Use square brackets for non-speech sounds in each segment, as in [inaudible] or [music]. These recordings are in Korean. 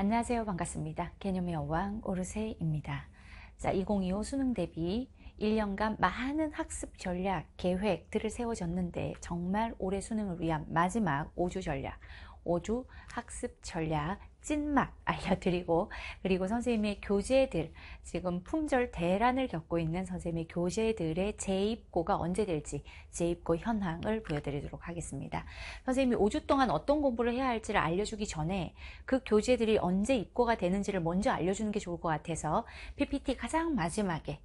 안녕하세요. 반갑습니다. 개념의 여왕 오르세입니다. 자, 2025 수능 대비 1년간 많은 학습 전략, 계획들을 세워졌는데 정말 올해 수능을 위한 마지막 5주 전략, 5주 학습 전략 찐맛 알려드리고 그리고 선생님의 교재들 지금 품절 대란을 겪고 있는 선생님의 교재들의 재입고가 언제 될지 재입고 현황을 보여드리도록 하겠습니다. 선생님이 5주 동안 어떤 공부를 해야 할지를 알려주기 전에 그 교재들이 언제 입고가 되는지를 먼저 알려주는 게 좋을 것 같아서 PPT 가장 마지막에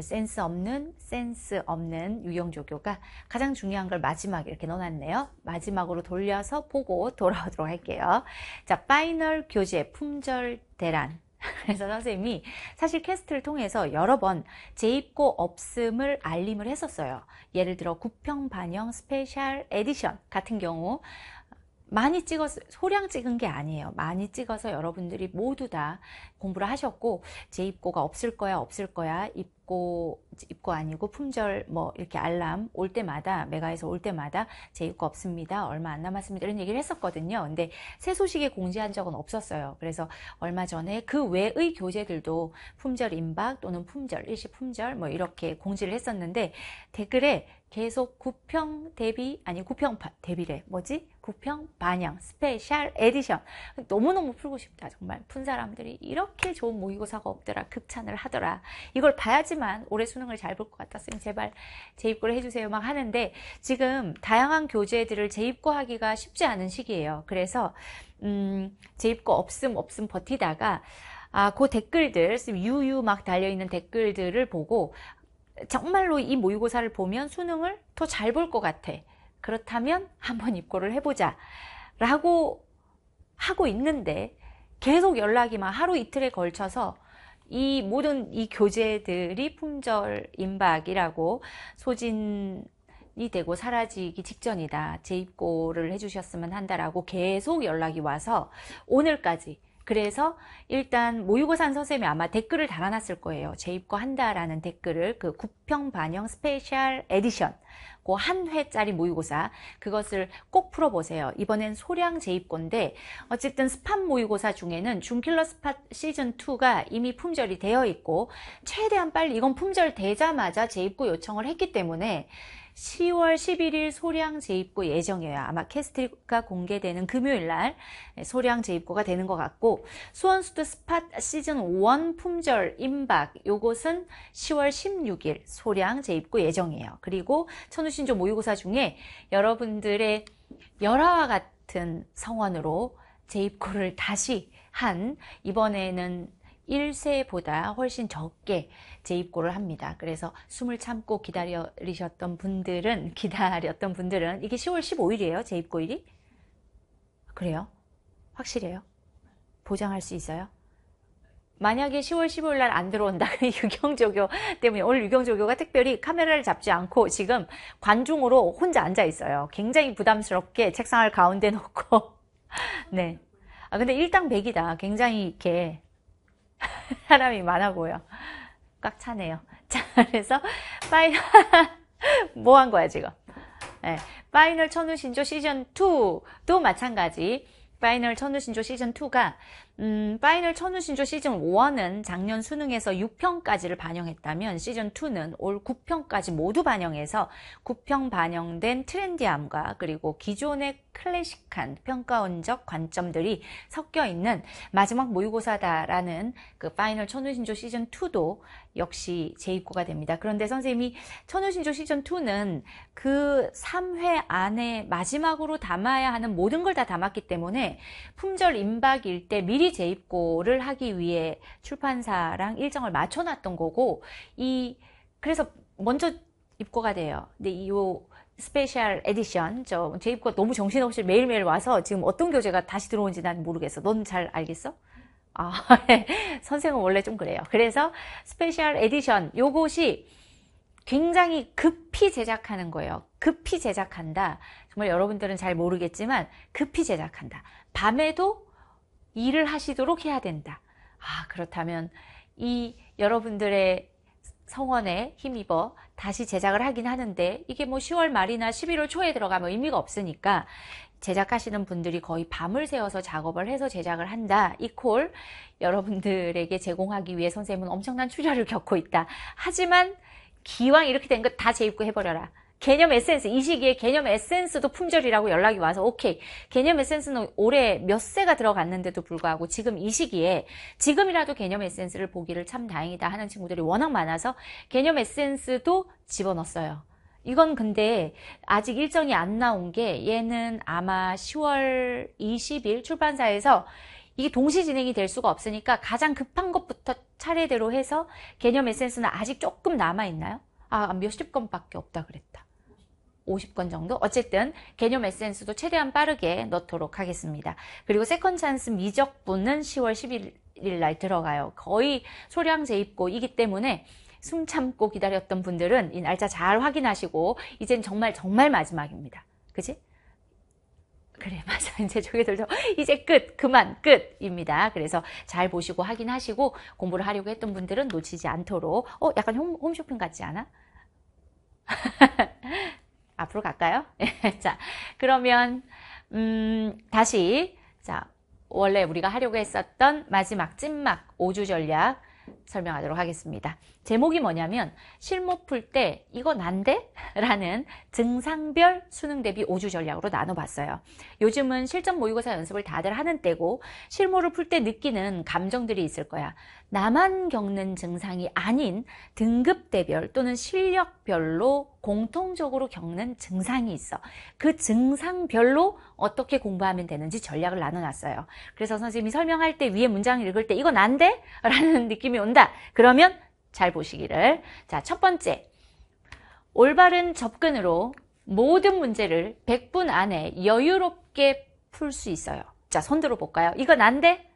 센스 없는 센스 없는 유형조교가 가장 중요한 걸 마지막에 이렇게 넣어놨네요. 마지막으로 돌려서 보고 돌아오도록 할게요. 자, 파이널 교재, 품절 대란. [laughs] 그래서 선생님이 사실 캐스트를 통해서 여러 번 재입고 없음을 알림을 했었어요. 예를 들어 구평 반영 스페셜 에디션 같은 경우 많이 찍어서 소량 찍은 게 아니에요. 많이 찍어서 여러분들이 모두 다 공부를 하셨고 재입고가 없을 거야 없을 거야 입고 입고 아니고 품절 뭐 이렇게 알람 올 때마다 메가에서 올 때마다 제 입고 없습니다. 얼마 안 남았습니다. 이런 얘기를 했었거든요. 근데 새 소식에 공지한 적은 없었어요. 그래서 얼마 전에 그 외의 교재들도 품절 임박 또는 품절 일시 품절 뭐 이렇게 공지를 했었는데 댓글에 계속 구평 대비 아니 구평 대비래 뭐지 구평 반영 스페셜 에디션 너무너무 풀고 싶다 정말 푼 사람들이 이렇게 좋은 모의고사가 없더라 극찬을 하더라 이걸 봐야지만 올해 수능을 잘 볼 것 같다 선생님 제발 재입고를 해주세요 막 하는데 지금 다양한 교재들을 재입고하기가 쉽지 않은 시기예요 그래서 음 재입고 없음 없음 버티다가 아, 그 댓글들, 유유 막 달려있는 댓글들을 보고, 정말로 이 모의고사를 보면 수능을 더 잘 볼 것 같아. 그렇다면 한번 입고를 해보자. 라고 하고 있는데 계속 연락이 막 하루 이틀에 걸쳐서 이 모든 이 교재들이 품절 임박이라고 소진이 되고 사라지기 직전이다. 재입고를 해주셨으면 한다라고 계속 연락이 와서 오늘까지 그래서 일단 모의고사 선생님이 아마 댓글을 달아놨을 거예요. 재입고한다라는 댓글을 그 구평 반영 스페셜 에디션 그 한 회짜리 모의고사 그것을 꼭 풀어보세요. 이번엔 소량 재입고인데 어쨌든 스팟 모의고사 중에는 중킬러 스팟 시즌 2가 이미 품절이 되어 있고 최대한 빨리 이건 품절되자마자 재입고 요청을 했기 때문에 10월 11일 소량 재입고 예정이에요. 아마 캐스트가 공개되는 금요일 날 소량 재입고가 되는 것 같고 수원수드 스팟 시즌 1 품절 임박 요것은 10월 16일 소량 재입고 예정이에요. 그리고 천우신조 모의고사 중에 여러분들의 열화와 같은 성원으로 재입고를 다시 한 이번에는 1세보다 훨씬 적게 재입고를 합니다. 그래서 숨을 참고 기다리셨던 분들은 [laughs] 기다렸던 분들은 이게 10월 15일이에요. 재입고일이 그래요? 확실해요? 보장할 수 있어요? 만약에 10월 15일 날 안 들어온다. [laughs] 유경조교 때문에 오늘 유경조교가 특별히 카메라를 잡지 않고 지금 관중으로 혼자 앉아 있어요. 굉장히 부담스럽게 책상을 가운데 놓고 [laughs] 네. 아 근데 일당 백이다 굉장히 이렇게 [laughs] 사람이 많아 보여. 꽉 차네요. [laughs] 자, 그래서 파이 널뭐 한 [laughs] 거야 지금? 네, 파이널 천우 신조 시즌 2도 마찬가지 파이널 천우신조 시즌2가 음, 파이널 천우신조 시즌1은 작년 수능에서 6평까지를 반영했다면 시즌2는 올 9평까지 모두 반영해서 9평 반영된 트렌디함과 그리고 기존의 클래식한 평가원적 관점들이 섞여 있는 마지막 모의고사다라는 그 파이널 천우신조 시즌2도 역시 재입고가 됩니다. 그런데 선생님이 천우신조 시즌2는 그 3회 안에 마지막으로 담아야 하는 모든 걸 다 담았기 때문에 품절 임박일 때 미리 재입고를 하기 위해 출판사랑 일정을 맞춰놨던 거고 이 그래서 먼저 입고가 돼요. 근데 이 스페셜 에디션 저 재입고 가 너무 정신없이 매일매일 와서 지금 어떤 교재가 다시 들어온지 난 모르겠어. 넌 잘 알겠어? 아, [laughs] 예. 선생은 원래 좀 그래요. 그래서 스페셜 에디션 요것이 굉장히 급히 제작하는 거예요. 급히 제작한다. 정말 여러분들은 잘 모르겠지만 급히 제작한다. 밤에도 일을 하시도록 해야 된다. 아, 그렇다면 이 여러분들의 성원에 힘입어 다시 제작을 하긴 하는데 이게 뭐 10월 말이나 11월 초에 들어가면 의미가 없으니까 제작하시는 분들이 거의 밤을 새워서 작업을 해서 제작을 한다. 이 콜 여러분들에게 제공하기 위해 선생님은 엄청난 출혈을 겪고 있다. 하지만 기왕 이렇게 된 거 다 재입고 해버려라. 개념 에센스 이 시기에 개념 에센스도 품절이라고 연락이 와서 오케이 개념 에센스는 올해 몇 세가 들어갔는데도 불구하고 지금 이 시기에 지금이라도 개념 에센스를 보기를 참 다행이다 하는 친구들이 워낙 많아서 개념 에센스도 집어넣었어요 이건 근데 아직 일정이 안 나온 게 얘는 아마 10월 20일 출판사에서 이게 동시 진행이 될 수가 없으니까 가장 급한 것부터 차례대로 해서 개념 에센스는 아직 조금 남아있나요? 아, 몇십 건밖에 없다 그랬다. 50건 정도? 어쨌든 개념 에센스도 최대한 빠르게 넣도록 하겠습니다. 그리고 세컨 찬스 미적분은 10월 11일 날 들어가요. 거의 소량 재입고이기 때문에 숨 참고 기다렸던 분들은 이 날짜 잘 확인하시고 이젠 정말 정말 마지막입니다. 그지? 그래 [laughs] 맞아 이제 저게 들도 이제 끝 그만 끝입니다 그래서 잘 보시고 확인하시고 공부를 하려고 했던 분들은 놓치지 않도록 어 약간 홈, 홈쇼핑 같지 않아? [laughs] 앞으로 갈까요? [laughs] 예, 자, 그러면 음, 다시 자 원래 우리가 하려고 했었던 마지막 찐막 5주 전략 설명하도록 하겠습니다. 제목이 뭐냐면 실무 풀 때 이거 난데? 라는 증상별 수능 대비 5주 전략으로 나눠봤어요. 요즘은 실전 모의고사 연습을 다들 하는 때고 실무를 풀 때 느끼는 감정들이 있을 거야. 나만 겪는 증상이 아닌 등급대별 또는 실력별로 공통적으로 겪는 증상이 있어. 그 증상별로 어떻게 공부하면 되는지 전략을 나눠놨어요. 그래서 선생님이 설명할 때 위에 문장 을 읽을 때 이거 난데? [laughs] 라는 느낌이 온다. 그러면 잘 보시기를. 자, 첫 번째. 올바른 접근으로 모든 문제를 100분 안에 여유롭게 풀 수 있어요. 자, 손들어 볼까요? 이건 안 돼?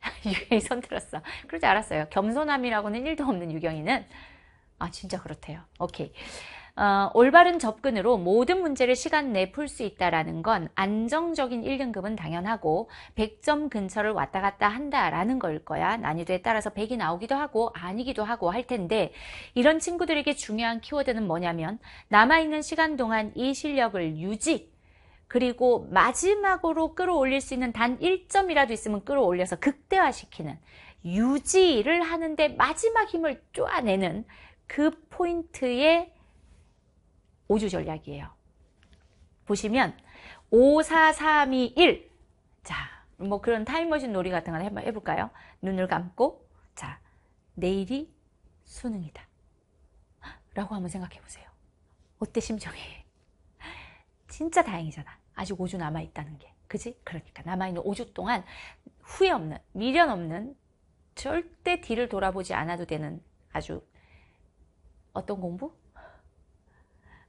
[laughs] 유경이 손들었어. 그러지 않았어요. 겸손함이라고는 1도 없는 유경이는. 아, 진짜 그렇대요. 오케이. 어, 올바른 접근으로 모든 문제를 시간 내에 풀수 있다라는 건 안정적인 1등급은 당연하고 100점 근처를 왔다 갔다 한다라는 걸 거야. 난이도에 따라서 100이 나오기도 하고 아니기도 하고 할 텐데 이런 친구들에게 중요한 키워드는 뭐냐면 남아있는 시간 동안 이 실력을 유지 그리고 마지막으로 끌어올릴 수 있는 단 1점이라도 있으면 끌어올려서 극대화시키는 유지를 하는데 마지막 힘을 쪼아내는 그 포인트에 5주 전략이에요. 보시면 5, 4, 3, 2, 1 자, 뭐 그런 타임머신 놀이 같은 거 한번 해볼까요? 눈을 감고 자, 내일이 수능이다. 라고 한번 생각해보세요. 어때 심정이? 진짜 다행이잖아. 아직 5주 남아있다는 게. 그지? 그러니까 남아있는 5주 동안 후회 없는, 미련 없는, 절대 뒤를 돌아보지 않아도 되는 아주 어떤 공부?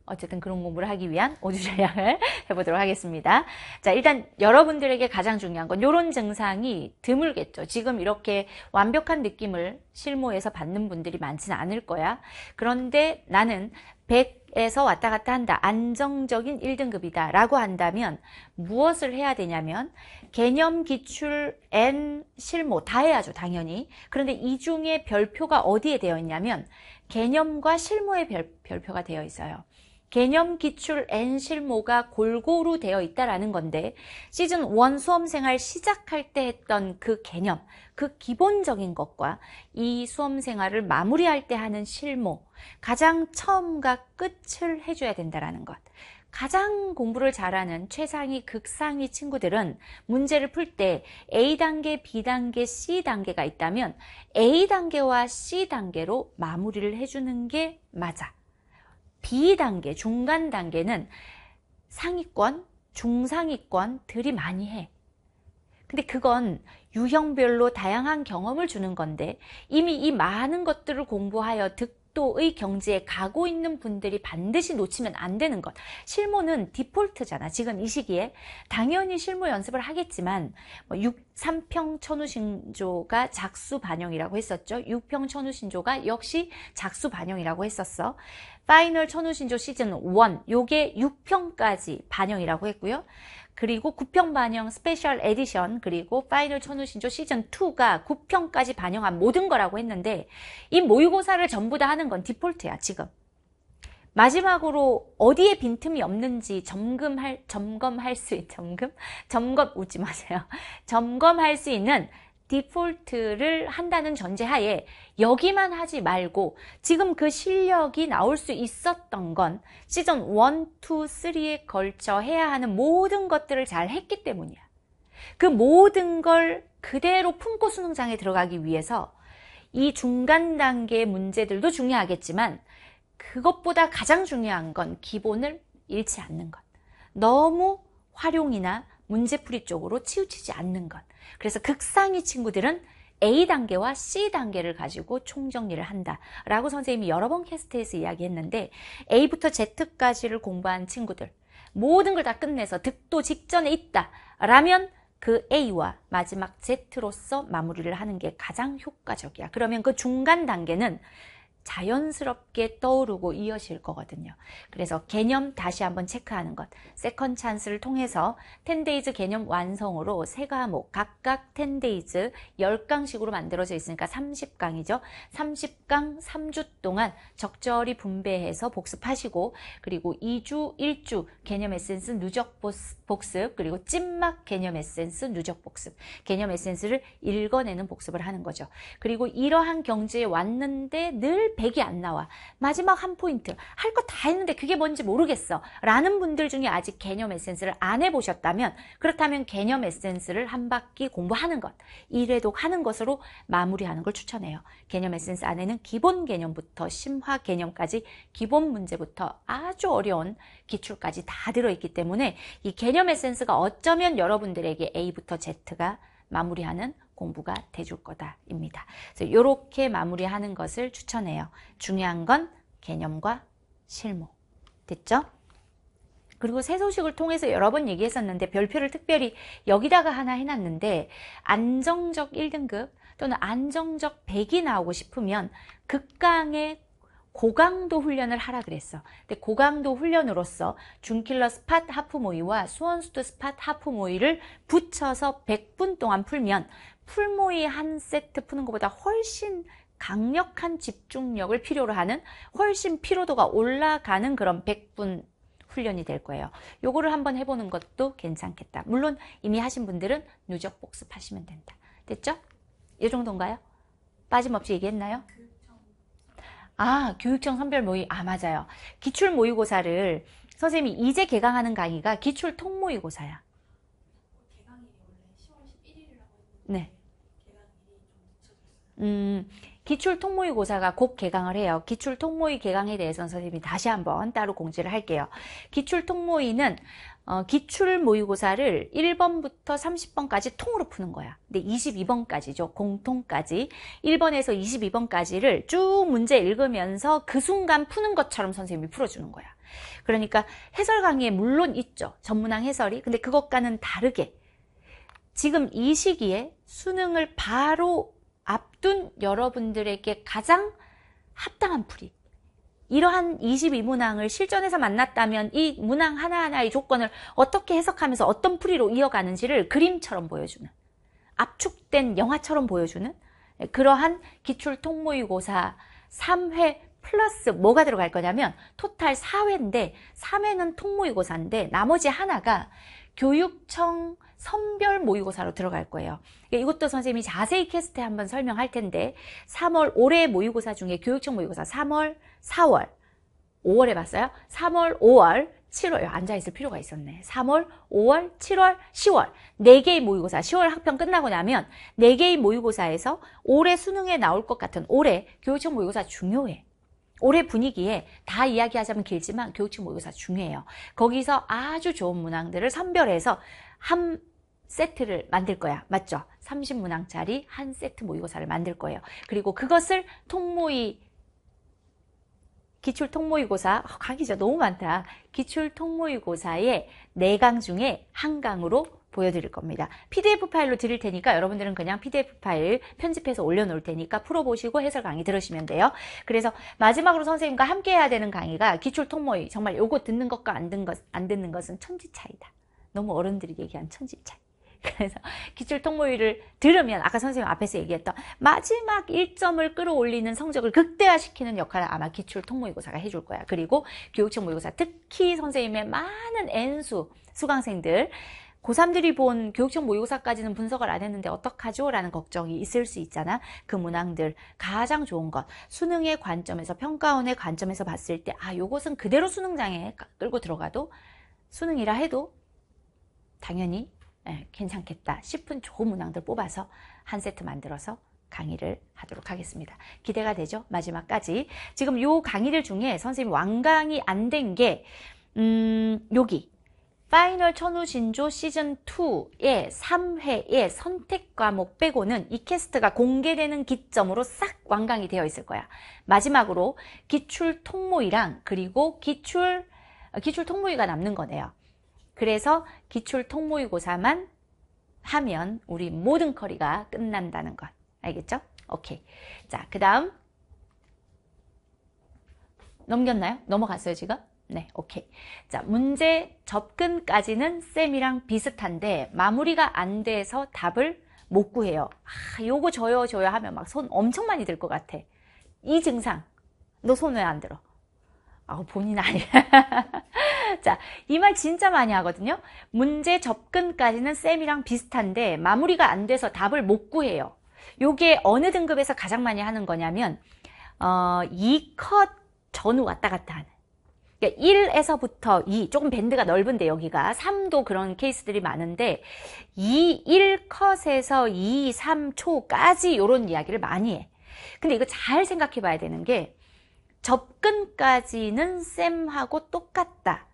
어쨌든 그런 공부를 하기 위한 오주 전략을 [laughs] 해보도록 하겠습니다. 자, 일단 여러분들에게 가장 중요한 건 이런 증상이 드물겠죠. 지금 이렇게 완벽한 느낌을 실무에서 받는 분들이 많지는 않을 거야. 그런데 나는 100에서 왔다 갔다 한다. 안정적인 1등급이다. 라고 한다면 무엇을 해야 되냐면 개념, 기출, 앤, 실무 다 해야죠. 당연히. 그런데 이 중에 별표가 어디에 되어 있냐면 개념과 실무의 별, 별표가 되어 있어요. 개념 기출 N 실모가 골고루 되어 있다라는 건데 시즌 1 수험생활 시작할 때 했던 그 개념, 그 기본적인 것과 이 수험생활을 마무리할 때 하는 실모, 가장 처음과 끝을 해줘야 된다라는 것. 가장 공부를 잘하는 최상위, 극상위 친구들은 문제를 풀 때 A단계, B단계, C단계가 있다면 A단계와 C단계로 마무리를 해주는 게 맞아. 비단계 중간 단계는 상위권, 중상위권들이 많이 해. 근데 그건 유형별로 다양한 경험을 주는 건데 이미 이 많은 것들을 공부하여 듣고 각도의 경지에 가고 있는 분들이 반드시 놓치면 안 되는 것. 실무는 디폴트잖아. 지금 이 시기에. 당연히 실무 연습을 하겠지만 뭐 6, 3평 천우신조가 작수 반영이라고 했었죠. 6평 천우신조가 역시 작수 반영이라고 했었어. 파이널 천우신조 시즌 1, 요게 6평까지 반영이라고 했고요. 그리고 9평 반영 스페셜 에디션 그리고 파이널 천우신조 시즌2가 9평까지 반영한 모든 거라고 했는데 이 모의고사를 전부 다 하는 건 디폴트야 지금 마지막으로 어디에 빈틈이 없는지 점검할 점검할 수 점검 점검 웃지 마세요 [laughs] 점검할 수 있는 디폴트를 한다는 전제하에 여기만 하지 말고 지금 그 실력이 나올 수 있었던 건 시즌 1, 2, 3에 걸쳐 해야 하는 모든 것들을 잘 했기 때문이야. 그 모든 걸 그대로 품고 수능장에 들어가기 위해서 이 중간 단계의 문제들도 중요하겠지만 그것보다 가장 중요한 건 기본을 잃지 않는 것. 너무 활용이나 문제풀이 쪽으로 치우치지 않는 것. 그래서 극상위 친구들은 A 단계와 C 단계를 가지고 총정리를 한다라고 선생님이 여러 번 캐스트에서 이야기했는데 A부터 Z까지를 공부한 친구들 모든 걸 다 끝내서 득도 직전에 있다라면 그 A와 마지막 Z로서 마무리를 하는 게 가장 효과적이야. 그러면 그 중간 단계는 자연스럽게 떠오르고 이어질 거거든요. 그래서 개념 다시 한번 체크하는 것. 세컨 찬스를 통해서 텐데이즈 개념 완성으로 세 과목 각각 텐데이즈 10강씩으로 만들어져 있으니까 30강이죠. 30강 3주 동안 적절히 분배해서 복습하시고 그리고 2주 1주 개념 에센스 누적 복습 그리고 찐막 개념 에센스 누적 복습 개념 에센스를 읽어내는 복습을 하는 거죠. 그리고 이러한 경지에 왔는데 늘 100이 안 나와. 마지막 한 포인트. 할 거 다 했는데 그게 뭔지 모르겠어. 라는 분들 중에 아직 개념 에센스를 안 해보셨다면 그렇다면 개념 에센스를 한 바퀴 공부하는 것, 1회독 하는 것으로 마무리하는 걸 추천해요. 개념 에센스 안에는 기본 개념부터 심화 개념까지 기본 문제부터 아주 어려운 기출까지 다 들어있기 때문에 이 개념 에센스가 어쩌면 여러분들에게 A부터 Z가 마무리하는 공부가 돼줄 거다입니다. 이렇게 마무리하는 것을 추천해요. 중요한 건 개념과 실무. 됐죠? 그리고 새 소식을 통해서 여러 번 얘기했었는데 별표를 특별히 여기다가 하나 해놨는데 안정적 1등급 또는 안정적 100이 나오고 싶으면 극강의 고강도 훈련을 하라 그랬어. 근데 고강도 훈련으로서 준킬러 스팟 하프 모의와 수원수트 스팟 하프 모의를 붙여서 100분 동안 풀면 풀모의한 세트 푸는 것보다 훨씬 강력한 집중력을 필요로 하는 훨씬 피로도가 올라가는 그런 100분 훈련이 될 거예요. 요거를 한번 해보는 것도 괜찮겠다. 물론 이미 하신 분들은 누적 복습하시면 된다. 됐죠? 이 정도인가요? 빠짐없이 얘기했나요? 아, 교육청 선별 모의, 아, 맞아요. 기출 모의고사를, 선생님이 이제 개강하는 강의가 기출 통모의고사야. 네. 음, 기출 통모의고사가 곧 개강을 해요. 기출 통모의 개강에 대해서는 선생님이 다시 한번 따로 공지를 할게요. 기출 통모의는 어, 기출 모의고사를 1번부터 30번까지 통으로 푸는 거야. 근데 22번까지죠. 공통까지. 1번에서 22번까지를 쭉 문제 읽으면서 그 순간 푸는 것처럼 선생님이 풀어주는 거야. 그러니까 해설 강의에 물론 있죠. 전문항 해설이. 근데 그것과는 다르게 지금 이 시기에 수능을 바로 앞둔 여러분들에게 가장 합당한 풀이 이러한 22문항을 실전에서 만났다면 이 문항 하나하나의 조건을 어떻게 해석하면서 어떤 풀이로 이어가는지를 그림처럼 보여주는 압축된 영화처럼 보여주는 네, 그러한 기출 통모의고사 3회 플러스 뭐가 들어갈 거냐면 토탈 4회인데 3회는 통모의고사인데 나머지 하나가 교육청 선별 모의고사로 들어갈 거예요. 그러니까 이것도 선생님이 자세히 캐스트에 한번 설명할 텐데 3월 올해 모의고사 중에 교육청 모의고사 3월, 4월, 5월에 봤어요. 3월, 5월, 7월 앉아있을 필요가 있었네 3월, 5월, 7월, 10월 4개의 모의고사 10월 학평 끝나고 나면 4개의 모의고사에서 올해 수능에 나올 것 같은 올해 교육청 모의고사 중요해 올해 분위기에 다 이야기하자면 길지만 교육청 모의고사 중요해요. 거기서 아주 좋은 문항들을 선별해서 한 세트를 만들 거야. 맞죠? 30문항짜리 한 세트 모의고사를 만들 거예요. 그리고 그것을 통모의 기출 통모의고사 어, 강의 자 너무 많다. 기출 통모의고사의 4강 중에 한 강으로 보여드릴 겁니다. PDF 파일로 드릴 테니까 여러분들은 그냥 PDF 파일 편집해서 올려놓을 테니까 풀어보시고 해설 강의 들으시면 돼요. 그래서 마지막으로 선생님과 함께 해야 되는 강의가 기출통모의 정말 요거 듣는 것과 안, 듣는, 것, 안 듣는 것은 천지 차이다. 너무 어른들이 얘기한 천지 차이. [laughs] 그래서 기출통모의를 들으면 아까 선생님 앞에서 얘기했던 마지막 1점을 끌어올리는 성적을 극대화시키는 역할을 아마 기출통모의고사가 해줄 거야. 그리고 교육청 모의고사 특히 선생님의 많은 N수 수강생들 고3들이 본 교육청 모의고사까지는 분석을 안 했는데 어떡하죠? 라는 걱정이 있을 수 있잖아. 그 문항들 가장 좋은 것 수능의 관점에서 평가원의 관점에서 봤을 때 아 요것은 그대로 수능장에 끌고 들어가도 수능이라 해도 당연히 예, 괜찮겠다 싶은 좋은 문항들 뽑아서 한 세트 만들어서 강의를 하도록 하겠습니다. 기대가 되죠? 마지막까지. 지금 요 강의들 중에 선생님 완강이 안 된 게, 음, 여기. 파이널 천우신조 시즌2의 3회의 선택 과목 빼고는 이 캐스트가 공개되는 기점으로 싹 완강이 되어 있을 거야. 마지막으로 기출 통모이랑 그리고 기출, 어, 기출 통모이가 남는 거네요. 그래서 기출 통모이고사만 하면 우리 모든 커리가 끝난다는 것. 알겠죠? 오케이. 자, 그 다음 넘겼나요? 넘어갔어요, 지금? 네, 오케이. 자, 문제 접근까지는 쌤이랑 비슷한데 마무리가 안 돼서 답을 못 구해요. 아, 요거 줘요, 줘요 하면 막 손 엄청 많이 들 것 같아. 이 증상. 너 손 왜 안 들어? 아, 본인 아니야. [laughs] 자, 이 말 진짜 많이 하거든요. 문제 접근까지는 쌤이랑 비슷한데 마무리가 안 돼서 답을 못 구해요. 요게 어느 등급에서 가장 많이 하는 거냐면 어, 이 컷 전후 왔다 갔다 하는 그러니까 1에서부터 2, 조금 밴드가 넓은데 여기가 3도 그런 케이스들이 많은데 2, 1컷에서 2, 3초까지 이런 이야기를 많이 해. 근데 이거 잘 생각해 봐야 되는 게 접근까지는 쌤하고 똑같다.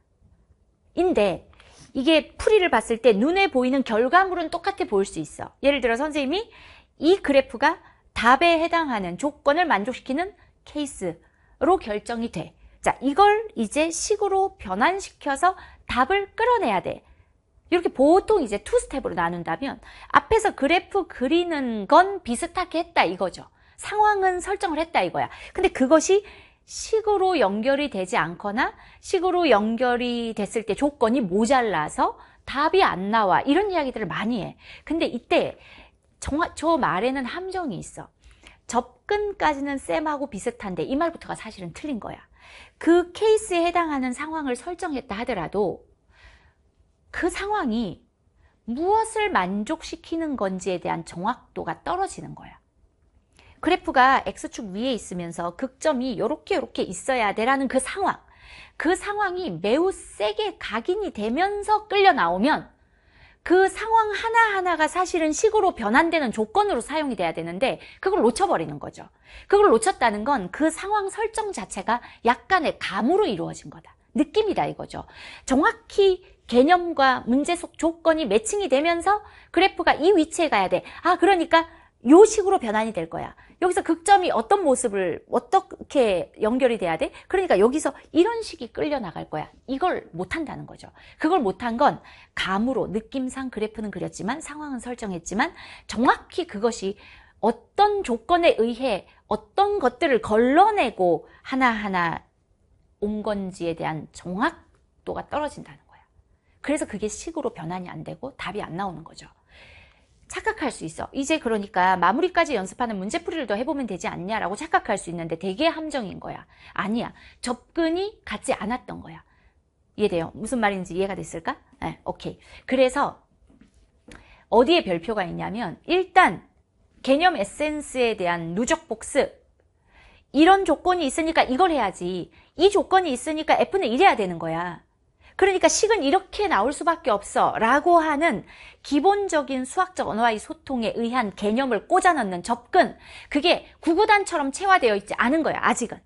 인데 이게 풀이를 봤을 때 눈에 보이는 결과물은 똑같아 보일 수 있어. 예를 들어 선생님이 이 그래프가 답에 해당하는 조건을 만족시키는 케이스로 결정이 돼. 자, 이걸 이제 식으로 변환시켜서 답을 끌어내야 돼. 이렇게 보통 이제 투 스텝으로 나눈다면 앞에서 그래프 그리는 건 비슷하게 했다 이거죠. 상황은 설정을 했다 이거야. 근데 그것이 식으로 연결이 되지 않거나 식으로 연결이 됐을 때 조건이 모자라서 답이 안 나와 이런 이야기들을 많이 해 근데 이때 정화, 저 말에는 함정이 있어 접근까지는 쌤하고 비슷한데 이 말부터가 사실은 틀린 거야 그 케이스에 해당하는 상황을 설정했다 하더라도 그 상황이 무엇을 만족시키는 건지에 대한 정확도가 떨어지는 거야. 그래프가 X축 위에 있으면서 극점이 이렇게 이렇게 있어야 되라는 그 상황 그 상황이 매우 세게 각인이 되면서 끌려 나오면 그 상황 하나하나가 사실은 식으로 변환되는 조건으로 사용이 돼야 되는데 그걸 놓쳐버리는 거죠. 그걸 놓쳤다는 건 그 상황 설정 자체가 약간의 감으로 이루어진 거다. 느낌이다 이거죠. 정확히 개념과 문제 속 조건이 매칭이 되면서 그래프가 이 위치에 가야 돼. 아, 그러니까 요 식으로 변환이 될 거야. 여기서 극점이 어떤 모습을 어떻게 연결이 돼야 돼? 그러니까 여기서 이런 식이 끌려 나갈 거야. 이걸 못한다는 거죠. 그걸 못한 건 감으로 느낌상 그래프는 그렸지만 상황은 설정했지만 정확히 그것이 어떤 조건에 의해 어떤 것들을 걸러내고 하나하나 온 건지에 대한 정확도가 떨어진다는 거야. 그래서 그게 식으로 변환이 안 되고 답이 안 나오는 거죠. 착각할 수 있어. 이제 그러니까 마무리까지 연습하는 문제풀이를 더 해보면 되지 않냐라고 착각할 수 있는데 되게 함정인 거야. 아니야. 접근이 같지 않았던 거야. 이해돼요? 무슨 말인지 이해가 됐을까? 네, 오케이. 그래서 어디에 별표가 있냐면 일단 개념 에센스에 대한 누적 복습 이런 조건이 있으니까 이걸 해야지 이 조건이 있으니까 F는 이래야 되는 거야. 그러니까 식은 이렇게 나올 수밖에 없어 라고 하는 기본적인 수학적 언어와의 소통에 의한 개념을 꽂아넣는 접근 그게 구구단처럼 체화되어 있지 않은 거야 아직은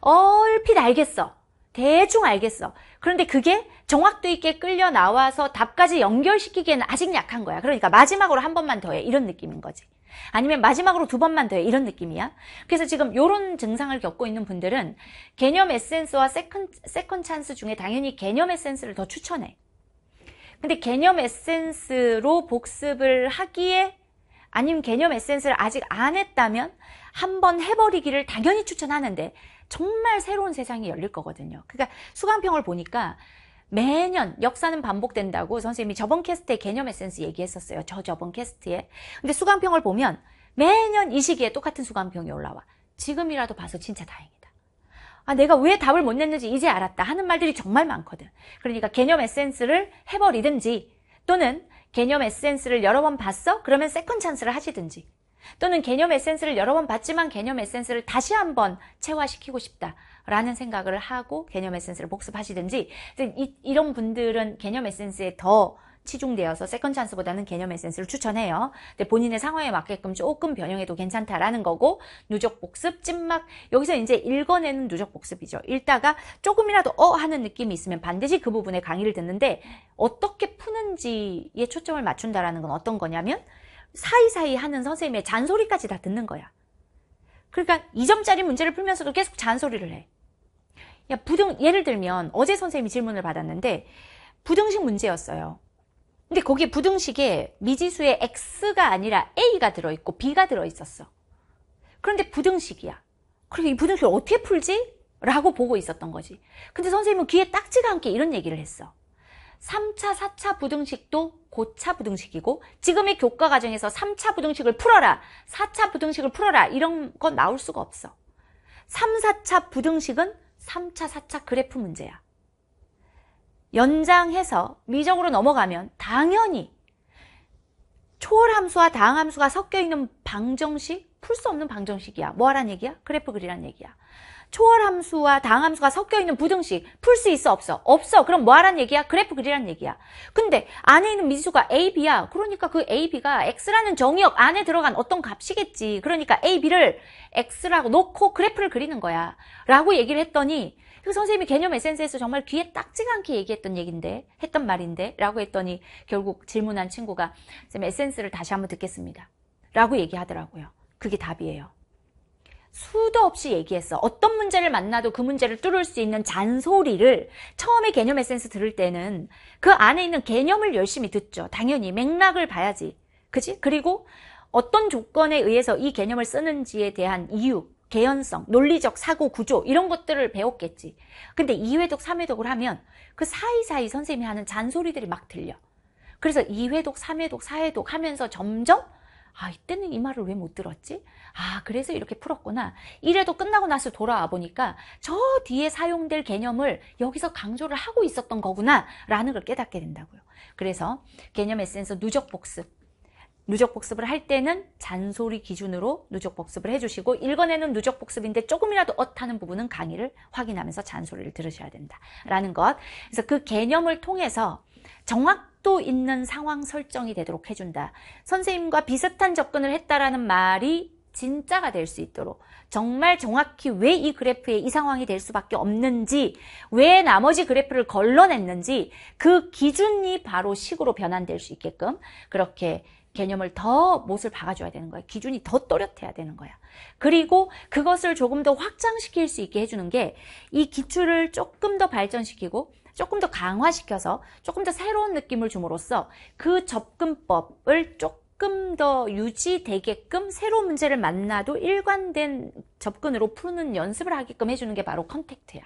얼핏 알겠어 대충 알겠어 그런데 그게 정확도 있게 끌려 나와서 답까지 연결시키기에는 아직 약한 거야 그러니까 마지막으로 한 번만 더해 이런 느낌인 거지 아니면 마지막으로 두 번만 돼 이런 느낌이야 그래서 지금 이런 증상을 겪고 있는 분들은 개념 에센스와 세컨, 세컨 찬스 중에 당연히 개념 에센스를 더 추천해 근데 개념 에센스로 복습을 하기에 아니면 개념 에센스를 아직 안 했다면 한 번 해버리기를 당연히 추천하는데 정말 새로운 세상이 열릴 거거든요 그러니까 수강평을 보니까 매년 역사는 반복된다고 선생님이 저번 캐스트의 개념 에센스 얘기했었어요. 저 저번 캐스트에. 근데 수강평을 보면 매년 이 시기에 똑같은 수강평이 올라와. 지금이라도 봐서 진짜 다행이다. 아, 내가 왜 답을 못 냈는지 이제 알았다 하는 말들이 정말 많거든. 그러니까 개념 에센스를 해버리든지 또는 개념 에센스를 여러 번 봤어? 그러면 세컨 찬스를 하시든지 또는 개념 에센스를 여러 번 봤지만 개념 에센스를 다시 한번 체화시키고 싶다. 라는 생각을 하고 개념 에센스를 복습하시든지 이, 런 분들은 개념 에센스에 더 치중되어서 세컨 찬스보다는 개념 에센스를 추천해요. 근데 본인의 상황에 맞게끔 조금 변형해도 괜찮다라는 거고 누적 복습, 찐막 여기서 이제 읽어내는 누적 복습이죠. 읽다가 조금이라도 어 하는 느낌이 있으면 반드시 그 부분에 강의를 듣는데 어떻게 푸는지에 초점을 맞춘다라는 건 어떤 거냐면 사이사이 하는 선생님의 잔소리까지 다 듣는 거야. 그러니까 이점짜리 문제를 풀면서도 계속 잔소리를 해. 야, 부등, 예를 들면 어제 선생님이 질문을 받았는데 부등식 문제였어요. 근데 거기에 부등식에 미지수의 x가 아니라 a가 들어있고 b가 들어있었어. 그런데 부등식이야. 그리고 이 부등식을 어떻게 풀지? 라고 보고 있었던 거지. 근데 선생님은 귀에 딱지가 않게 이런 얘기를 했어. 3차, 4차 부등식도 고차 부등식이고 지금의 교과 과정에서 3차 부등식을 풀어라, 4차 부등식을 풀어라 이런 건 나올 수가 없어. 3, 4차 부등식은 3차, 4차 그래프 문제야. 연장해서 미적으로 넘어가면 당연히 초월함수와 당함수가 섞여있는 방정식? 풀 수 없는 방정식이야. 뭐하란 얘기야? 그래프 그리란 얘기야. 초월함수와 당함수가 섞여있는 부등식 풀 수 있어 없어? 없어. 그럼 뭐하란 얘기야? 그래프 그리란 얘기야. 근데 안에 있는 미수가 지 a, b야. 그러니까 그 a, b가 x라는 정의역 안에 들어간 어떤 값이겠지. 그러니까 a, b를 x라고 놓고 그래프를 그리는 거야. 라고 얘기를 했더니 그 선생님이 개념 에센스에서 정말 귀에 딱지가 않게 얘기했던 얘긴데 했던 말인데 라고 했더니 결국 질문한 친구가 선생님 에센스를 다시 한번 듣겠습니다 라고 얘기하더라고요 그게 답이에요 수도 없이 얘기했어. 어떤 문제를 만나도 그 문제를 뚫을 수 있는 잔소리를 처음에 개념 에센스 들을 때는 그 안에 있는 개념을 열심히 듣죠. 당연히 맥락을 봐야지. 그지? 그리고 어떤 조건에 의해서 이 개념을 쓰는지에 대한 이유, 개연성, 논리적 사고 구조 이런 것들을 배웠겠지. 근데 2회독, 3회독을 하면 그 사이사이 선생님이 하는 잔소리들이 막 들려. 그래서 2회독, 3회독, 4회독 하면서 점점 아 이때는 이 말을 왜 못 들었지? 아 그래서 이렇게 풀었구나. 이래도 끝나고 나서 돌아와 보니까 저 뒤에 사용될 개념을 여기서 강조를 하고 있었던 거구나 라는 걸 깨닫게 된다고요. 그래서 개념 에센스 누적 복습 누적 복습을 할 때는 잔소리 기준으로 누적 복습을 해주시고 읽어내는 누적 복습인데 조금이라도 엇하는 부분은 강의를 확인하면서 잔소리를 들으셔야 된다라는 것. 그래서 그 개념을 통해서 정확 또 있는 상황 설정이 되도록 해준다. 선생님과 비슷한 접근을 했다라는 말이 진짜가 될 수 있도록 정말 정확히 왜 이 그래프에 이 상황이 될 수밖에 없는지 왜 나머지 그래프를 걸러냈는지 그 기준이 바로 식으로 변환될 수 있게끔 그렇게 개념을 더 못을 박아줘야 되는 거야. 기준이 더 또렷해야 되는 거야. 그리고 그것을 조금 더 확장시킬 수 있게 해주는 게 이 기출을 조금 더 발전시키고 조금 더 강화시켜서 조금 더 새로운 느낌을 줌으로써 그 접근법을 조금 더 유지되게끔 새로운 문제를 만나도 일관된 접근으로 푸는 연습을 하게끔 해주는 게 바로 컨택트야.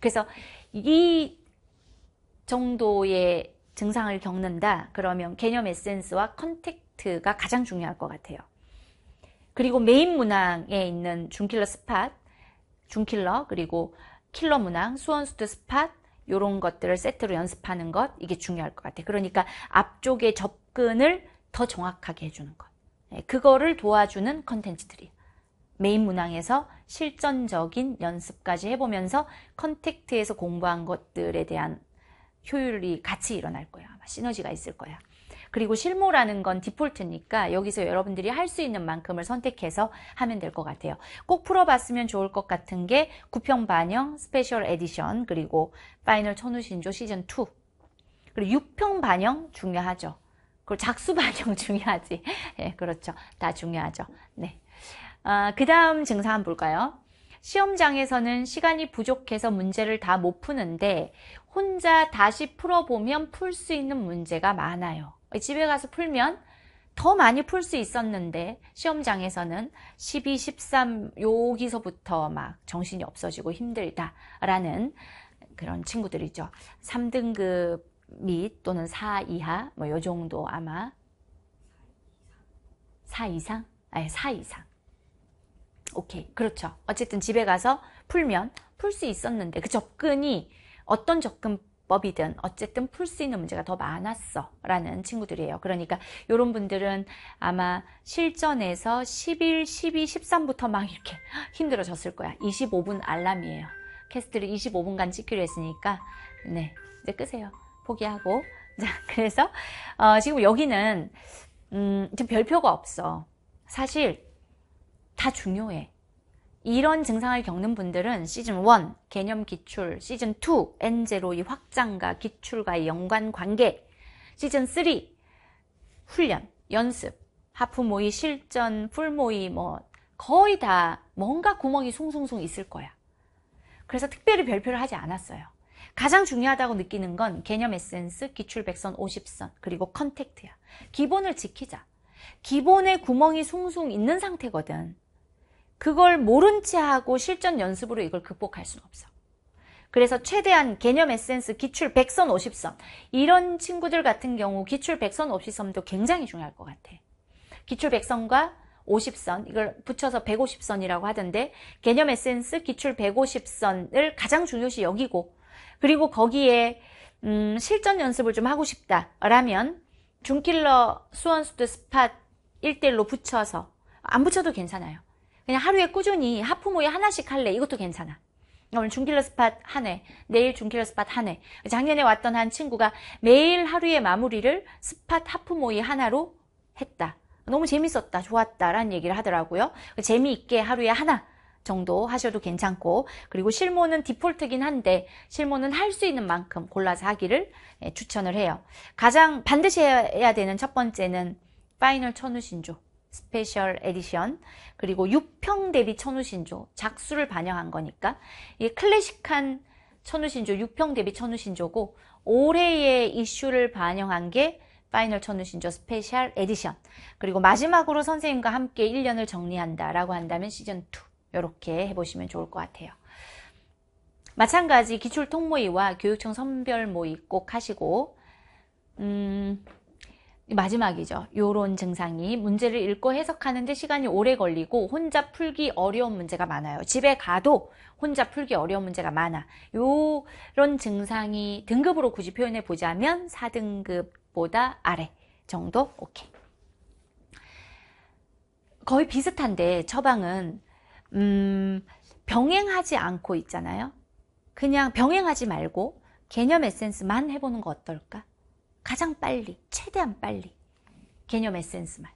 그래서 이 정도의 증상을 겪는다 그러면 개념 에센스와 컨택트가 가장 중요할 것 같아요. 그리고 메인 문항에 있는 중킬러 스팟, 중킬러 그리고 킬러 문항, 수원수드 스팟, 요런 것들을 세트로 연습하는 것 이게 중요할 것 같아. 요 그러니까 앞쪽에 접근을 더 정확하게 해주는 것. 네, 그거를 도와주는 컨텐츠들이 메인 문항에서 실전적인 연습까지 해보면서 컨택트에서 공부한 것들에 대한 효율이 같이 일어날 거야. 시너지가 있을 거야. 그리고 실무라는 건 디폴트니까 여기서 여러분들이 할 수 있는 만큼을 선택해서 하면 될 것 같아요. 꼭 풀어봤으면 좋을 것 같은 게 구평 반영, 스페셜 에디션, 그리고 파이널 천우신조 시즌2 그리고 6평 반영 중요하죠. 그리고 작수 [laughs] 반영 중요하지. [laughs] 예, 네, 그렇죠. 다 중요하죠. 네. 아, 그 다음 증사 한번 볼까요? 시험장에서는 시간이 부족해서 문제를 다 못 푸는데 혼자 다시 풀어보면 풀 수 있는 문제가 많아요. 집에 가서 풀면 더 많이 풀 수 있었는데 시험장에서는 12, 13 여기서부터 막 정신이 없어지고 힘들다라는 그런 친구들이죠. 3등급 및 또는 4 이하 뭐 요 정도 아마 4 이상? 아니 4 이상. 오케이. 그렇죠. 어쨌든 집에 가서 풀면 풀 수 있었는데 그 접근이 어떤 접근 방법이든 어쨌든 풀 수 있는 문제가 더 많았어 라는 친구들이에요. 그러니까 이런 분들은 아마 실전에서 11, 12, 13부터 막 이렇게 힘들어졌을 거야. 25분 알람이에요. 캐스트를 25분간 찍기로 했으니까 네 이제 끄세요. 포기하고 자 그래서 어, 지금 여기는 음, 지금 별표가 없어. 사실 다 중요해. 이런 증상을 겪는 분들은 시즌 1 개념 기출, 시즌 2엔제로의 확장과 기출과의 연관 관계, 시즌 3 훈련, 연습, 하프 모의, 실전, 풀 모의 뭐 거의 다 뭔가 구멍이 송송송 있을 거야. 그래서 특별히 별표를 하지 않았어요. 가장 중요하다고 느끼는 건 개념 에센스, 기출 100선, 50선, 그리고 컨택트야. 기본을 지키자. 기본에 구멍이 송송 있는 상태거든. 그걸 모른 채 하고 실전 연습으로 이걸 극복할 수는 없어. 그래서 최대한 개념 에센스 기출 100선 50선 이런 친구들 같은 경우 기출 100선 50선도 굉장히 중요할 것 같아. 기출 100선과 50선 이걸 붙여서 150선이라고 하던데 개념 에센스 기출 150선을 가장 중요시 여기고 그리고 거기에 음, 실전 연습을 좀 하고 싶다라면 중킬러 수원수드 스팟 1대1로 붙여서 안 붙여도 괜찮아요. 그냥 하루에 꾸준히 하프 모의 하나씩 할래 이것도 괜찮아 오늘 중킬러 스팟 한 회, 내일 중킬러 스팟 한 회. 작년에 왔던 한 친구가 매일 하루의 마무리를 스팟 하프 모의 하나로 했다. 너무 재밌었다, 좋았다라는 얘기를 하더라고요. 그 재미있게 하루에 하나 정도 하셔도 괜찮고 그리고 실모는 디폴트긴 한데 실모는할 수 있는 만큼 골라서 하기를 예, 추천을 해요. 가장 반드시 해야 되는 첫 번째는 파이널 천우신조. 스페셜 에디션 그리고 6평 대비 천우신조 작수를 반영한 거니까 이 클래식한 천우신조 6평 대비 천우신조고 올해의 이슈를 반영한 게 파이널 천우신조 스페셜 에디션 그리고 마지막으로 선생님과 함께 1년을 정리한다 라고 한다면 시즌2 이렇게 해보시면 좋을 것 같아요 마찬가지 기출 통모의와 교육청 선별 모의 꼭 하시고 음... 마지막이죠. 요런 증상이 문제를 읽고 해석하는데 시간이 오래 걸리고 혼자 풀기 어려운 문제가 많아요. 집에 가도 혼자 풀기 어려운 문제가 많아. 요런 증상이 등급으로 굳이 표현해 보자면 4등급보다 아래 정도? 오케이. 거의 비슷한데 처방은 음, 병행하지 않고 있잖아요. 그냥 병행하지 말고 개념 에센스만 해보는 거 어떨까? 가장 빨리, 최대한 빨리 개념 에센스만.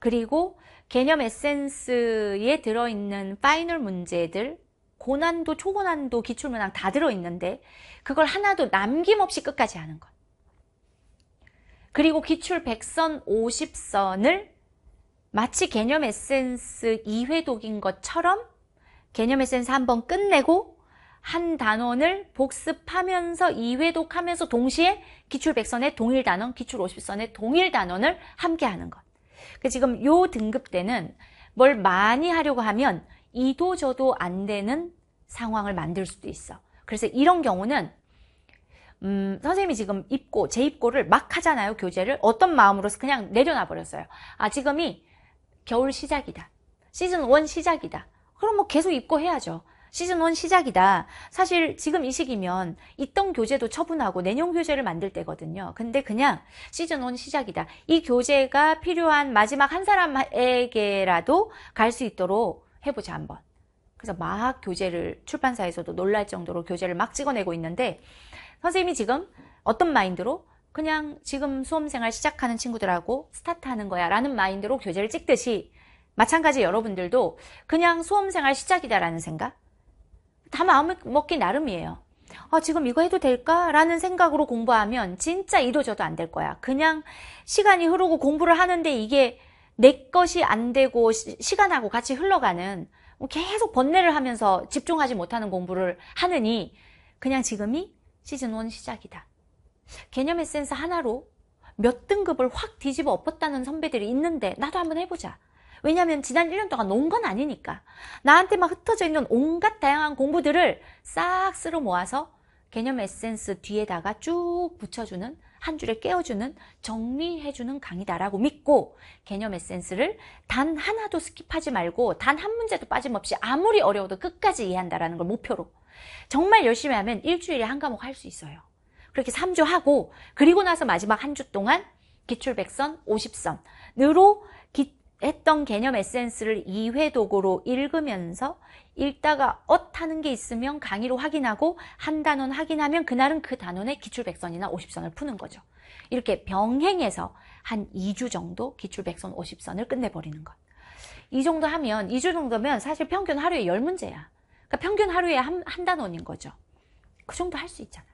그리고 개념 에센스에 들어있는 파이널 문제들, 고난도, 초고난도, 기출문항 다 들어있는데 그걸 하나도 남김없이 끝까지 하는 것. 그리고 기출 100선, 50선을 마치 개념 에센스 2회 독인 것처럼 개념 에센스 한번 끝내고 한 단원을 복습하면서 이회독하면서 동시에 기출1 0 0선의 동일 단원, 기출50선의 동일 단원을 함께 하는 것. 그 지금 요 등급 때는 뭘 많이 하려고 하면 이도 저도 안 되는 상황을 만들 수도 있어. 그래서 이런 경우는 음, 선생님이 지금 입고 재입고를 막 하잖아요 교재를 어떤 마음으로서 그냥 내려놔 버렸어요 아 지금이 겨울 시작이다 시즌 1 시작이다 그럼 뭐 계속 입고 해야죠 시즌1 시작이다. 사실 지금 이 시기면 있던 교재도 처분하고 내년 교재를 만들 때거든요. 근데 그냥 시즌1 시작이다. 이 교재가 필요한 마지막 한 사람에게라도 갈 수 있도록 해보자 한번. 그래서 막 교재를 출판사에서도 놀랄 정도로 교재를 막 찍어내고 있는데 선생님이 지금 어떤 마인드로 그냥 지금 수험생활 시작하는 친구들하고 스타트하는 거야 라는 마인드로 교재를 찍듯이 마찬가지 여러분들도 그냥 수험생활 시작이다라는 생각 다 마음을 먹기 나름이에요. 아, 지금 이거 해도 될까? 라는 생각으로 공부하면 진짜 이도 저도 안 될 거야. 그냥 시간이 흐르고 공부를 하는데 이게 내 것이 안 되고 시, 간하고 같이 흘러가는 뭐 계속 번뇌를 하면서 집중하지 못하는 공부를 하느니 그냥 지금이 시즌1 시작이다. 개념 에센스 하나로 몇 등급을 확 뒤집어 엎었다는 선배들이 있는데 나도 한번 해보자. 왜냐하면 지난 1년 동안 놓은 건 아니니까 나한테막 흩어져 있는 온갖 다양한 공부들을 싹 쓸어 모아서 개념 에센스 뒤에다가 쭉 붙여주는 한 줄에 깨워주는 정리해주는 강의다라고 믿고 개념 에센스를 단 하나도 스킵하지 말고 단 한 문제도 빠짐없이 아무리 어려워도 끝까지 이해한다라는 걸 목표로 정말 열심히 하면 일주일에 한 과목 할 수 있어요. 그렇게 3주 하고 그리고 나서 마지막 한 주 동안 기출백선 50선으로 했던 개념 에센스를 2회 도구로 읽으면서 읽다가 엇 하는 게 있으면 강의로 확인하고 한 단원 확인하면 그날은 그 단원의 기출백선이나 50선을 푸는 거죠. 이렇게 병행해서 한 2주 정도 기출백선 50선을 끝내버리는 것. 이 정도 하면 2주 정도면 사실 평균 하루에 10문제야. 그러니까 평균 하루에 한, 한 단원인 거죠. 그 정도 할 수 있잖아.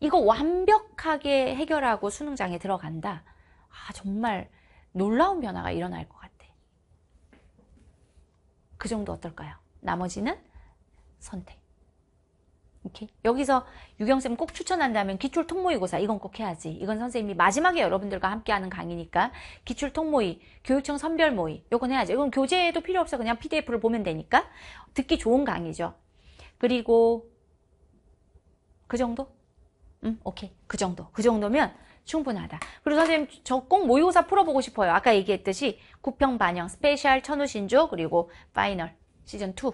이거 완벽하게 해결하고 수능장에 들어간다. 아 정말 놀라운 변화가 일어날 것 같아요. 그 정도 어떨까요? 나머지는 선택. 오케이. 여기서 유경쌤 꼭 추천한다면 기출 통모의고사 이건 꼭 해야지. 이건 선생님이 마지막에 여러분들과 함께하는 강의니까 기출 통모의, 교육청 선별 모의 이건 해야지 이건 교재에도 필요 없어. 그냥 PDF를 보면 되니까 듣기 좋은 강의죠. 그리고 그 정도? 음, 오케이. 그 정도. 그 정도면 충분하다. 그리고 선생님 저 꼭 모의고사 풀어보고 싶어요. 아까 얘기했듯이 구평 반영, 스페셜, 천우 신조 그리고 파이널 시즌 2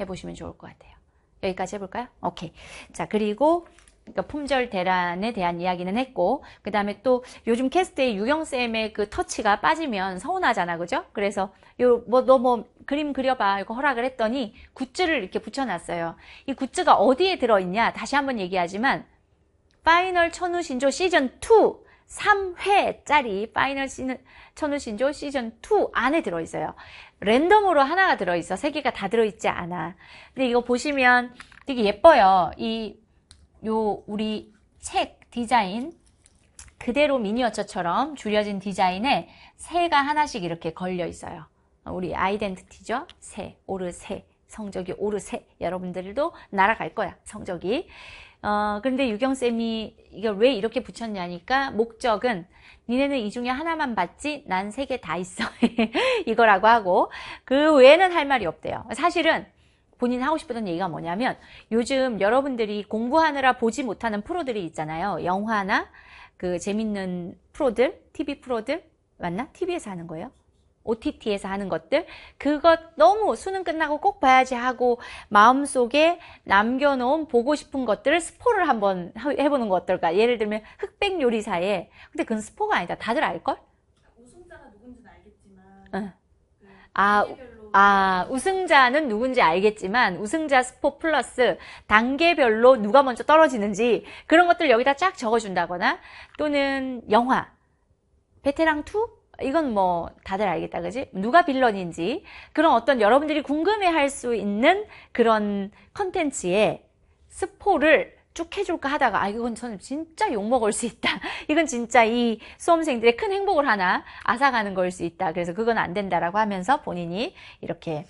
해보시면 좋을 것 같아요. 여기까지 해볼까요? 오케이. 자 그리고 그러니까 품절 대란에 대한 이야기는 했고 그 다음에 또 요즘 캐스트에 유경쌤의 그 터치가 빠지면 서운하잖아 그죠? 그래서 요 뭐너뭐 뭐 그림 그려봐 이거 허락을 했더니 굿즈를 이렇게 붙여놨어요 이 굿즈가 어디에 들어있냐 다시 한번 얘기하지만 파이널 천우신조 시즌 2 3회짜리 파이널 시즌, 천우신조 시즌 2 안에 들어있어요. 랜덤으로 하나가 들어있어. 세 개가 다 들어있지 않아. 근데 이거 보시면 되게 예뻐요. 이, 요, 우리 책 디자인. 그대로 미니어처처럼 줄여진 디자인에 새가 하나씩 이렇게 걸려 있어요. 우리 아이덴티티죠? 새, 오르새. 성적이 오르새 여러분들도 날아갈 거야 성적이 어, 그런데 유경쌤이 이걸 왜 이렇게 붙였냐니까 목적은 니네는 이 중에 하나만 봤지난 세 개 다 있어 [laughs] 이거라고 하고 그 외에는 할 말이 없대요 사실은 본인 하고 싶었던 얘기가 뭐냐면 요즘 여러분들이 공부하느라 보지 못하는 프로들이 있잖아요 영화나 그 재밌는 프로들 TV 프로들 맞나? TV에서 하는 거예요 OTT에서 하는 것들 그것 너무 수능 끝나고 꼭 봐야지 하고 마음속에 남겨놓은 보고 싶은 것들을 스포를 한번 해보는 거 어떨까 예를 들면 흑백 요리사에 근데 그건 스포가 아니다 다들 알걸? 우승자가 누군지는 알겠지만 응. 그 아, 아 우승자는 누군지 알겠지만 우승자 스포 플러스 단계별로 누가 먼저 떨어지는지 그런 것들 여기다 쫙 적어준다거나 또는 영화 베테랑 2? 이건 뭐 다들 알겠다 그지? 누가 빌런인지 그런 어떤 여러분들이 궁금해할 수 있는 그런 컨텐츠에 스포를 쭉 해줄까 하다가 아 이건 저는 진짜 욕먹을 수 있다 [laughs] 이건 진짜 이 수험생들의 큰 행복을 하나 앗아가는 걸 수 있다 그래서 그건 안 된다라고 하면서 본인이 이렇게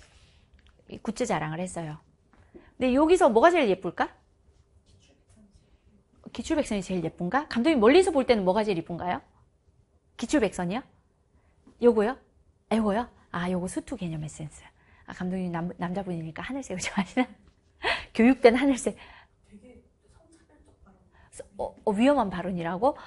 굿즈 자랑을 했어요 근데 여기서 뭐가 제일 예쁠까? 기출백선이 제일 예쁜가? 감독님 멀리서 볼 때는 뭐가 제일 예쁜가요? 기출백선이요? 요거요? 에고요아 요거 수투 개념 에센스 아 감독님 남, 남자분이니까 하늘색을 [laughs] 좋아하시나? 교육된 하늘색 어, 어, 위험한 발언이라고?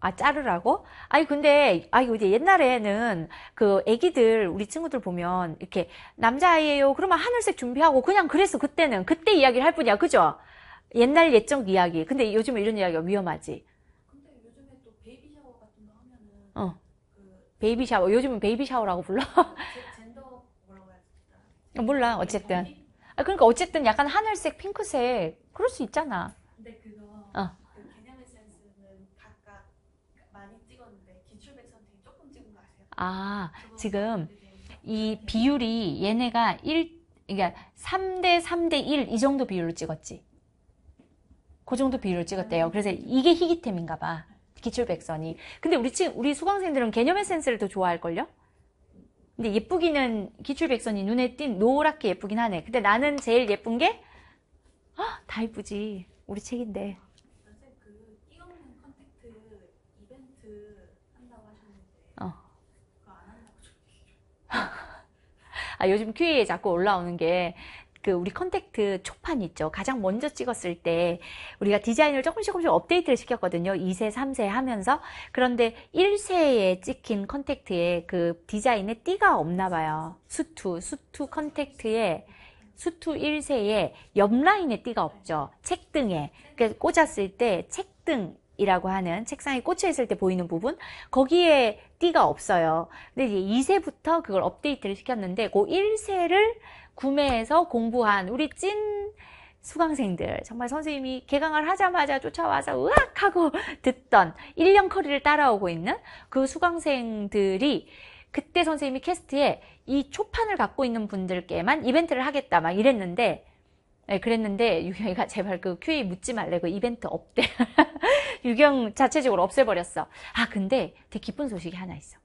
아 자르라고? 아니 근데 아 이거 이제 옛날에는 그 애기들 우리 친구들 보면 이렇게 남자아이예요 그러면 하늘색 준비하고 그냥 그래서 그때는 그때 이야기를 할 뿐이야 그죠? 옛날 예적 이야기 근데 요즘에 이런 이야기가 위험하지 근데 요즘에 또 베이비 샤워 같은 거 하면은 어. 베이비 샤워. 요즘은 베이비 샤워라고 불러. 아, 몰라. 어쨌든. 아, 그러니까 어쨌든 약간 하늘색, 핑크색 그럴 수 있잖아. 근데 그거 어. 그 개념의 센스는 각각 많이 찍었는데 기출백 선생님 조금 찍은 거 아세요? 아, 지금 이 비율이 얘네가 1 그러니까 3대 3대 1 이 정도 비율로 찍었지. 그 정도 비율로 찍었대요. 음. 그래서 이게 희귀템인가 봐. 기출백선이. 근데 우리 친 우리 수강생들은 개념의 센스를 더 좋아할걸요? 근데 예쁘기는 기출백선이 눈에 띈 노랗게 예쁘긴 하네. 근데 나는 제일 예쁜 게, 허, 아, 다 예쁘지. 우리 책인데. 어. [laughs] 아, 요즘 q a 자꾸 올라오는 게그 우리 컨택트 초판 있죠. 가장 먼저 찍었을 때 우리가 디자인을 조금씩 조금씩 업데이트를 시켰거든요. 2세, 3세 하면서. 그런데 1세에 찍힌 컨택트에 그 디자인에 띠가 없나 봐요. 수투, 수투 컨택트에 수투 1세에 옆라인에 띠가 없죠. 책등에. 그러니 꽂았을 때 책등 이라고 하는 책상에 꽂혀 있을 때 보이는 부분 거기에 띠가 없어요 근데 이제 2세부터 그걸 업데이트를 시켰는데 그 1세를 구매해서 공부한 우리 찐 수강생들 정말 선생님이 개강을 하자마자 쫓아와서 으악 하고 듣던 1년 커리를 따라오고 있는 그 수강생들이 그때 선생님이 캐스트에 이 초판을 갖고 있는 분들께만 이벤트를 하겠다 막 이랬는데 네, 그랬는데 유경이가 제발 그 QA 묻지 말래 그 이벤트 없대 [laughs] 유경 자체적으로 없애버렸어 아 근데 되게 기쁜 소식이 하나 있어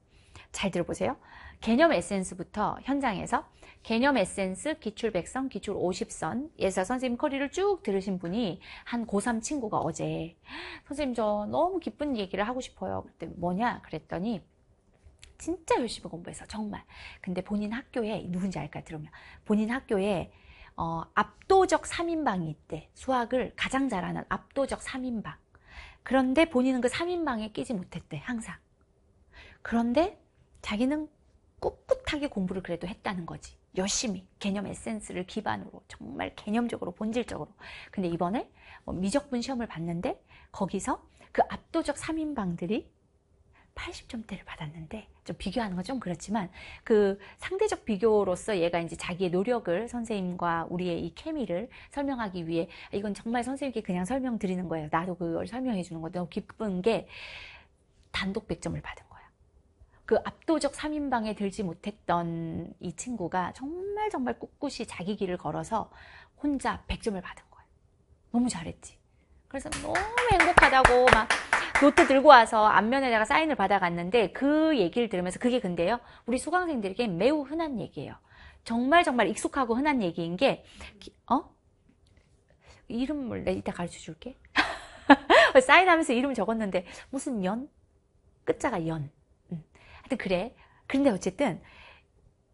잘 들어보세요 개념 에센스부터 현장에서 개념 에센스, 기출 100선, 기출 50선 예서 선생님 커리를 쭉 들으신 분이 한 고3 친구가 어제 선생님 저 너무 기쁜 얘기를 하고 싶어요. 그때 뭐냐 그랬더니 진짜 열심히 공부해서 정말 근데 본인 학교에 누군지 알까 들으면 본인 학교에 어, 압도적 3인방이 있대 수학을 가장 잘하는 압도적 3인방 그런데 본인은 그 3인방에 끼지 못했대 항상 그런데 자기는 꿋꿋하게 공부를 그래도 했다는 거지. 열심히 개념 에센스를 기반으로 정말 개념적으로 본질적으로. 근데 이번에 뭐 미적분 시험을 봤는데 거기서 그 압도적 3인방들이 80점대를 받았는데 좀 비교하는 건 좀 그렇지만 그 상대적 비교로서 얘가 이제 자기의 노력을 선생님과 우리의 이 케미를 설명하기 위해 아, 이건 정말 선생님께 그냥 설명드리는 거예요. 나도 그걸 설명해 주는 거 너무 기쁜 게 단독 100점을 받은 거예요. 그 압도적 3인방에 들지 못했던 이 친구가 정말 정말 꿋꿋이 자기 길을 걸어서 혼자 100점을 받은 거예요. 너무 잘했지. 그래서 너무 행복하다고 막 노트 들고 와서 안면에다가 사인을 받아갔는데 그 얘기를 들으면서 그게 근데요. 우리 수강생들에게 매우 흔한 얘기예요. 정말 정말 익숙하고 흔한 얘기인 게 어? 이름 을래 이따 가르쳐 줄게. [laughs] 사인하면서 이름 적었는데 무슨 연? 끝자가 연. 하여튼 그래. 그런데 어쨌든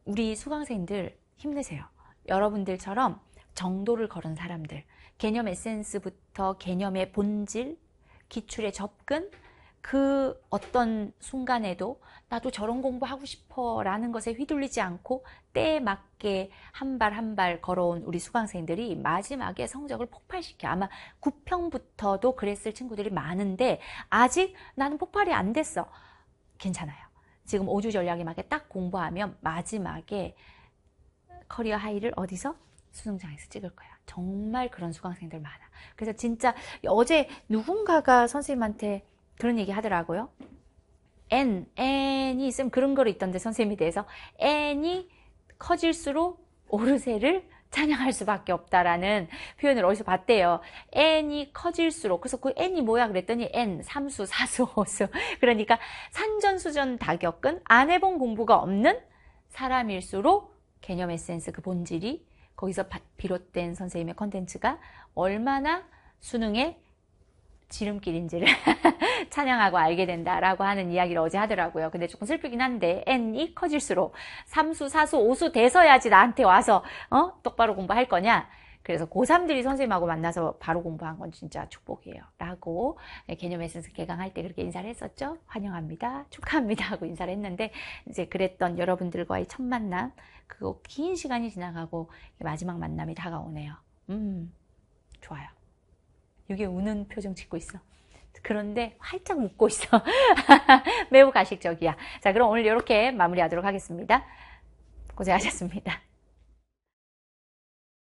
우리 수강생들 힘내세요. 여러분들처럼 정도를 걸은 사람들, 개념 에센스부터 개념의 본질, 기출의 접근, 그 어떤 순간에도 나도 저런 공부하고 싶어 라는 것에 휘둘리지 않고 때에 맞게 한 발 한 발 걸어온 우리 수강생들이 마지막에 성적을 폭발시켜. 아마 9평부터도 그랬을 친구들이 많은데 아직 나는 폭발이 안 됐어. 괜찮아요. 지금 5주 전략에 맞게 딱 공부하면 마지막에 커리어 하이를 어디서? 수능장에서 찍을 거야. 정말 그런 수강생들 많아. 그래서 진짜 어제 누군가가 선생님한테 그런 얘기 하더라고요. N, N이 있으면 그런 거로 있던데 선생님이 대해서 N이 커질수록 오르세를 찬양할 수밖에 없다라는 표현을 어디서 봤대요. n이 커질수록 그래서 그 n이 뭐야 그랬더니 n 3수4수5수 그러니까 산전수전 다 겪은 안 해본 공부가 없는 사람일수록 개념 에센스 그 본질이 거기서 비롯된 선생님의 컨텐츠가 얼마나 수능에 지름길인지를 [laughs] 찬양하고 알게 된다라고 하는 이야기를 어제 하더라고요. 근데 조금 슬프긴 한데 n이 커질수록 3수, 4수, 5수 돼서야지 나한테 와서 어? 똑바로 공부할 거냐? 그래서 고3들이 선생님하고 만나서 바로 공부한 건 진짜 축복이에요. 라고 개념 에센스 개강할 때 그렇게 인사를 했었죠. 환영합니다. 축하합니다. 하고 인사를 했는데 이제 그랬던 여러분들과의 첫 만남 그거 긴 시간이 지나가고 마지막 만남이 다가오네요. 음, 좋아요. 이게 우는 표정 짓고 있어. 그런데 활짝 웃고 있어. [laughs] 매우 가식적이야. 자, 그럼 오늘 이렇게 마무리하도록 하겠습니다. 고생하셨습니다.